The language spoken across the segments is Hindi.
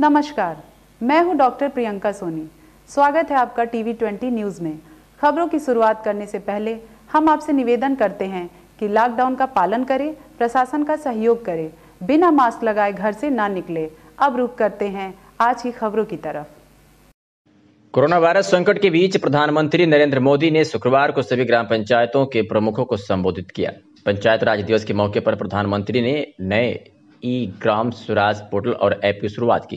नमस्कार मैं हूं डॉक्टर प्रियंका सोनी स्वागत है आपका टीवी 20 न्यूज़ में खबरों की शुरुआत करने से पहले हम आपसे निवेदन करते हैं कि लॉकडाउन का पालन करें प्रशासन का सहयोग करें बिना मास्क लगाए घर से ना निकले अब रुक करते हैं आज की खबरों की तरफ कोरोना वायरस संकट के बीच प्रधानमंत्री नरेंद्र मोदी ने शुक्रवार को सभी ग्राम पंचायतों के प्रमुखों को संबोधित किया पंचायत राज दिवस के मौके पर प्रधानमंत्री ने नए ई ग्राम स्वराज पोर्टल और ऐप की शुरुआत की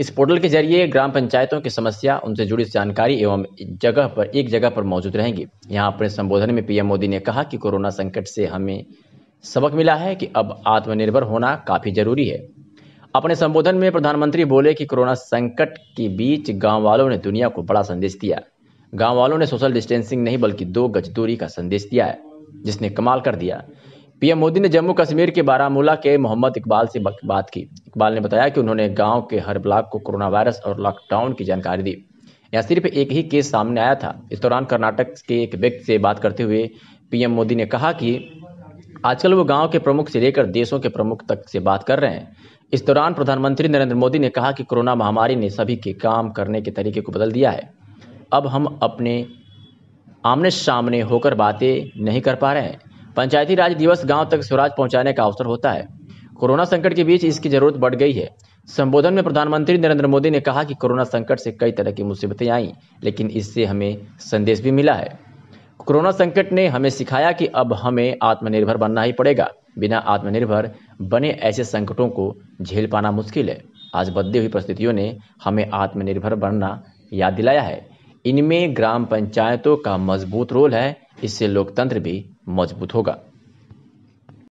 इस पोर्टल के जरिए ग्राम पंचायतों की समस्या उनसे जुड़ी जानकारी एवं जगह पर एक जगह पर मौजूद रहेंगी यहाँ अपने संबोधन में पीएम मोदी ने कहा कि कोरोना संकट से हमें सबक मिला है कि अब आत्मनिर्भर होना काफ़ी जरूरी है अपने संबोधन में प्रधानमंत्री बोले कि कोरोना संकट के बीच गांव वालों ने दुनिया को बड़ा संदेश दिया गांव वालों ने सोशल डिस्टेंसिंग नहीं बल्कि दो गज दूरी का संदेश दिया है जिसने कमाल कर दिया पीएम मोदी ने जम्मू कश्मीर के बारामूला के मोहम्मद इकबाल से बात की इकबाल ने बताया कि उन्होंने गांव के हर ब्लॉक को कोरोना वायरस और लॉकडाउन की जानकारी दी यहाँ सिर्फ एक ही केस सामने आया था इस दौरान कर्नाटक के एक व्यक्ति से बात करते हुए पीएम मोदी ने कहा कि आजकल वो गांव के प्रमुख से लेकर देशों के प्रमुख तक से बात कर रहे हैं इस दौरान प्रधानमंत्री नरेंद्र मोदी ने कहा कि कोरोना महामारी ने सभी के काम करने के तरीके को बदल दिया है अब हम अपने आमने सामने होकर बातें नहीं कर पा रहे हैं पंचायती राज दिवस गांव तक स्वराज पहुंचाने का अवसर होता है कोरोना संकट के बीच इसकी जरूरत बढ़ गई है संबोधन में प्रधानमंत्री नरेंद्र मोदी ने कहा कि कोरोना संकट से कई तरह की मुसीबतें आईं लेकिन इससे हमें संदेश भी मिला है कोरोना संकट ने हमें सिखाया कि अब हमें आत्मनिर्भर बनना ही पड़ेगा बिना आत्मनिर्भर बने ऐसे संकटों को झेल पाना मुश्किल है आज बदली हुई परिस्थितियों ने हमें आत्मनिर्भर बनना याद दिलाया है इनमें ग्राम पंचायतों का मजबूत रोल है इससे लोकतंत्र भी मजबूत होगा